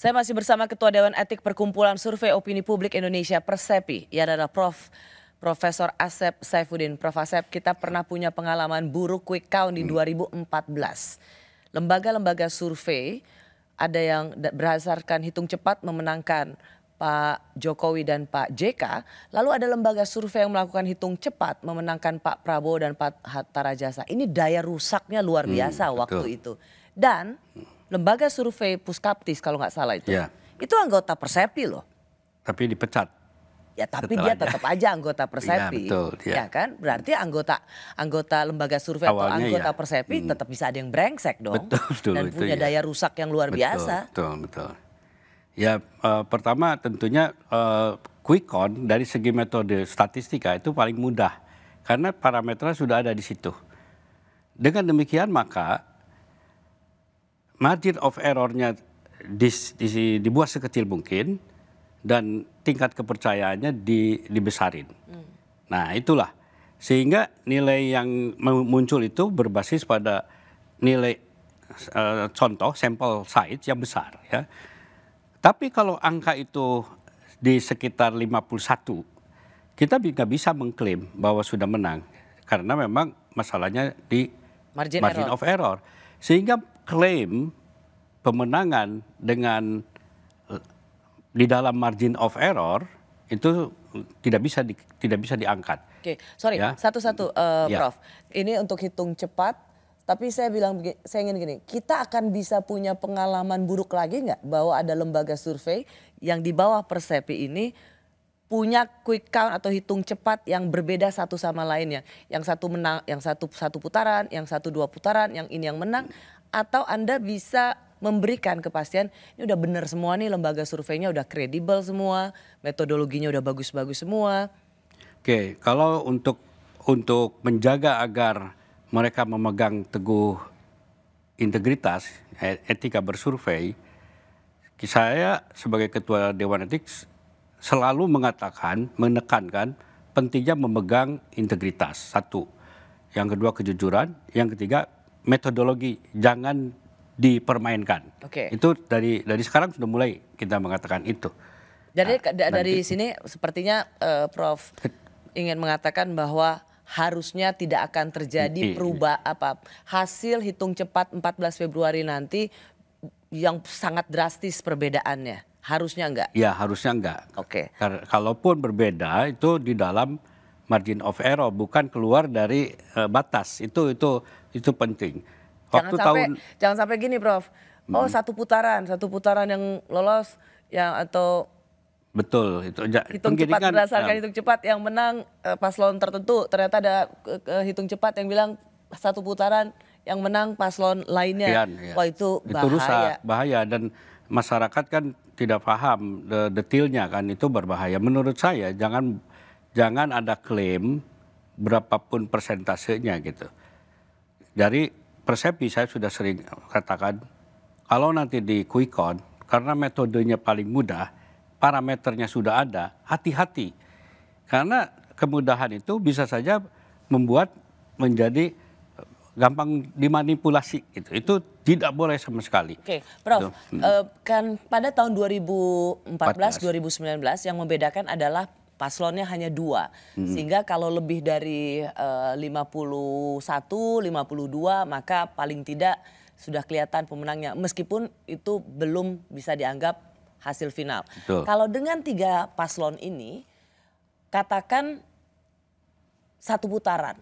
Saya masih bersama Ketua Dewan Etik Perkumpulan Survei Opini Publik Indonesia Persepi, yang adalah Prof. Profesor Asep Saifuddin. Prof. Asep, kita pernah punya pengalaman buruk quick count di 2014. Hmm. Lembaga-lembaga survei ada yang berdasarkan hitung cepat memenangkan Pak Jokowi dan Pak JK. Lalu ada lembaga survei yang melakukan hitung cepat memenangkan Pak Prabowo dan Pak Hatta Rajasa. Ini daya rusaknya luar hmm, biasa hmm, waktu itu. Dan hmm lembaga survei Puskaptis kalau nggak salah itu. Ya. Itu anggota Persepi loh. Tapi dipecat. Ya tapi Setelah dia tetap aja anggota iya, Persepi. Ya, betul, ya. ya kan? Berarti anggota anggota lembaga survei atau anggota ya. Persepi hmm. tetap bisa ada yang brengsek dong. Betul, betul, dan punya itu, ya. daya ya. rusak yang luar betul, biasa. Betul, betul. Ya uh, pertama tentunya uh, quick count dari segi metode statistika itu paling mudah karena parameter sudah ada di situ. Dengan demikian maka margin of errornya di, di, dibuat sekecil mungkin dan tingkat kepercayaannya di, dibesarin. Hmm. Nah itulah sehingga nilai yang muncul itu berbasis pada nilai e, contoh sampel size yang besar ya. Tapi kalau angka itu di sekitar 51 kita nggak bisa mengklaim bahwa sudah menang karena memang masalahnya di margin, margin error. of error sehingga klaim pemenangan dengan eh, di dalam margin of error itu tidak bisa di, tidak bisa diangkat. Oke, sorry ya. satu-satu ya. uh, ya. Prof. Ini untuk hitung cepat tapi saya bilang, saya ingin gini, kita akan bisa punya pengalaman buruk lagi nggak bahwa ada lembaga survei yang di bawah Persepi ini punya quick count atau hitung cepat yang berbeda satu sama lainnya. Yang satu menang, yang satu satu putaran, yang satu dua putaran, yang ini yang menang atau Anda bisa memberikan kepastian ini udah benar semua nih lembaga surveinya udah kredibel semua, metodologinya udah bagus-bagus semua. Oke, kalau untuk untuk menjaga agar mereka memegang teguh integritas e, etika bersurvei, saya sebagai ketua Dewan Etik selalu mengatakan, menekankan pentingnya memegang integritas. Satu. Yang kedua kejujuran, yang ketiga metodologi jangan dipermainkan. Oke. Okay. Itu dari dari sekarang sudah mulai kita mengatakan itu. Jadi nah, dari nanti, sini sepertinya uh, Prof ingin mengatakan bahwa harusnya tidak akan terjadi iya. perubahan apa hasil hitung cepat 14 Februari nanti yang sangat drastis perbedaannya. Harusnya enggak? Ya, harusnya enggak. Oke. Okay. Kalaupun berbeda itu di dalam margin of error bukan keluar dari uh, batas itu itu itu penting waktu jangan sampai tahun... jangan sampai gini prof oh hmm. satu putaran satu putaran yang lolos yang atau Betul, itu hitung cepat berdasarkan ya. hitung cepat yang menang uh, paslon tertentu. Ternyata ada uh, hitung cepat yang bilang satu putaran yang menang paslon lainnya. Kian, ya. Wah itu bahaya. Itu rusak, bahaya dan masyarakat kan tidak paham detailnya kan itu berbahaya. Menurut saya jangan jangan ada klaim berapapun persentasenya gitu. Dari persepsi saya sudah sering katakan, kalau nanti di quick karena metodenya paling mudah, parameternya sudah ada, hati-hati. Karena kemudahan itu bisa saja membuat menjadi eh, gampang dimanipulasi gitu. Itu tidak boleh sama sekali. Oke, Prof. Gitu. Hmm. Eh, kan pada tahun 2014 2019 yang membedakan adalah paslonnya hanya dua. Hmm. Sehingga kalau lebih dari uh, 51, 52 maka paling tidak sudah kelihatan pemenangnya. Meskipun itu belum bisa dianggap hasil final. Betul. Kalau dengan tiga paslon ini katakan satu putaran.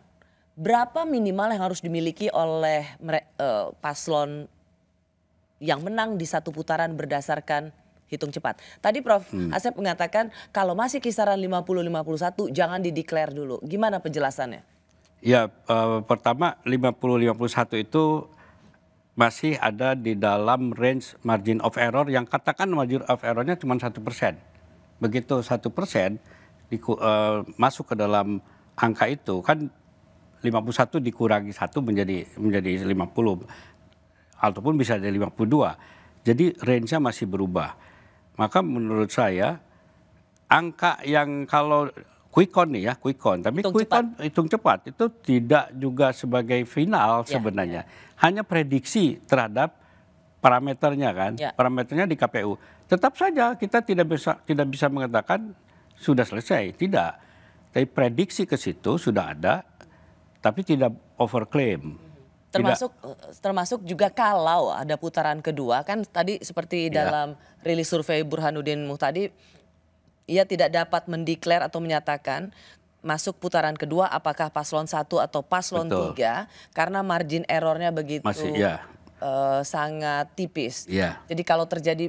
Berapa minimal yang harus dimiliki oleh uh, paslon yang menang di satu putaran berdasarkan hitung cepat. Tadi Prof hmm. Asep mengatakan kalau masih kisaran 50-51 jangan dideklar dulu. Gimana penjelasannya? Ya, uh, pertama 50-51 itu masih ada di dalam range margin of error yang katakan margin of errornya cuma satu persen. Begitu satu persen uh, masuk ke dalam angka itu kan 51 dikurangi satu menjadi menjadi 50 ataupun bisa jadi 52. Jadi range-nya masih berubah. Maka menurut saya angka yang kalau quick count nih ya, quick count. Tapi hitung quick count hitung cepat itu tidak juga sebagai final ya, sebenarnya. Ya. Hanya prediksi terhadap parameternya kan. Ya. Parameternya di KPU. Tetap saja kita tidak bisa tidak bisa mengatakan sudah selesai, tidak. Tapi prediksi ke situ sudah ada tapi tidak overclaim. Termasuk Tidak. termasuk juga kalau ada putaran kedua kan tadi seperti ya. dalam rilis survei Burhanuddin Muhtadi ia tidak dapat mendeklar atau menyatakan masuk putaran kedua apakah paslon satu atau paslon Betul. tiga karena margin errornya begitu Masih, ya. uh, sangat tipis. Ya. Jadi kalau terjadi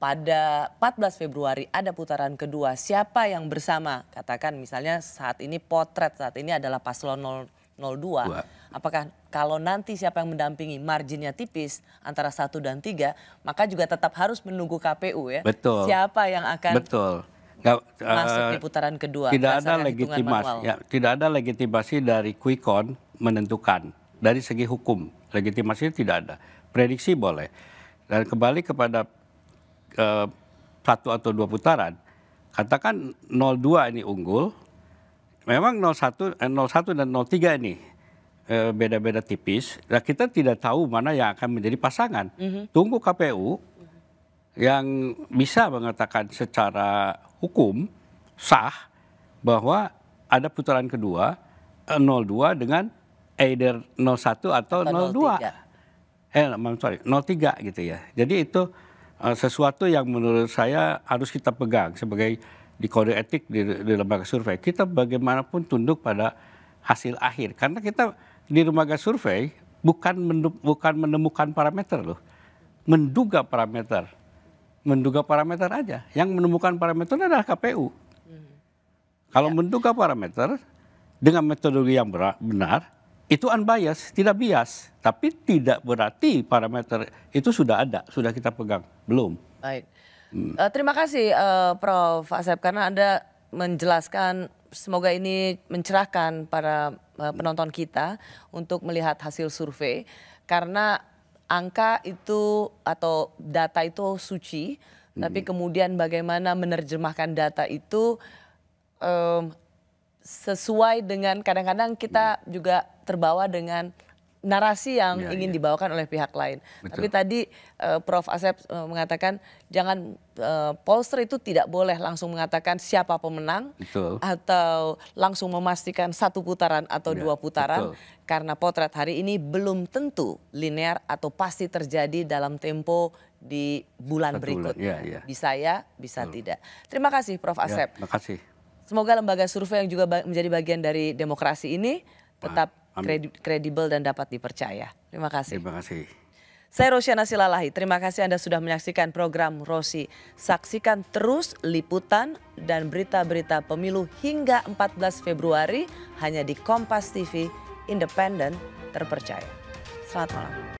pada 14 Februari ada putaran kedua siapa yang bersama katakan misalnya saat ini potret saat ini adalah paslon 02. Dua. Apakah kalau nanti siapa yang mendampingi marginnya tipis antara satu dan tiga, maka juga tetap harus menunggu KPU ya. Betul. Siapa yang akan Betul. Gak, masuk uh, di putaran kedua. Tidak ada legitimasi, ya, tidak ada legitimasi dari quick count menentukan dari segi hukum. Legitimasi tidak ada. Prediksi boleh. Dan kembali kepada uh, satu atau dua putaran, katakan 02 ini unggul, memang 01, 01 eh, dan 03 ini eh, beda-beda tipis. Nah, kita tidak tahu mana yang akan menjadi pasangan. Mm -hmm. Tunggu KPU yang bisa mengatakan secara hukum sah bahwa ada putaran kedua 02 eh, dengan either 01 atau, atau 02. 03. Eh, maaf, sorry, 03 gitu ya. Jadi itu sesuatu yang menurut saya harus kita pegang sebagai di kode etik di, di lembaga survei kita bagaimanapun tunduk pada hasil akhir karena kita di lembaga survei bukan menem, bukan menemukan parameter loh menduga parameter menduga parameter aja yang menemukan parameter adalah KPU hmm. kalau ya. menduga parameter dengan metodologi yang benar itu unbiased, tidak bias, tapi tidak berarti parameter itu sudah ada, sudah kita pegang, belum. Baik. Hmm. Uh, terima kasih uh, Prof. Asep karena Anda menjelaskan semoga ini mencerahkan para uh, penonton kita untuk melihat hasil survei karena angka itu atau data itu suci hmm. tapi kemudian bagaimana menerjemahkan data itu um, sesuai dengan kadang-kadang kita hmm. juga terbawa dengan narasi yang ya, ingin ya. dibawakan oleh pihak lain. Betul. Tapi tadi uh, Prof Asep eh, mengatakan jangan uh, eh, polster itu tidak boleh langsung mengatakan siapa pemenang betul. atau langsung memastikan satu putaran atau ya, dua putaran betul. karena potret hari ini belum tentu linear atau pasti terjadi dalam tempo di bulan Satu berikut. Bulan. Ya, ya. Bisa ya, bisa betul. tidak. Terima kasih Prof ya, Asep. Ya, terima kasih. Semoga lembaga survei yang juga menjadi bagian dari demokrasi ini tetap kredibel dan dapat dipercaya. Terima kasih. Terima kasih. Saya Rosiana Silalahi, terima kasih Anda sudah menyaksikan program Rosi. Saksikan terus liputan dan berita-berita pemilu hingga 14 Februari hanya di Kompas TV, independen, terpercaya. Selamat malam.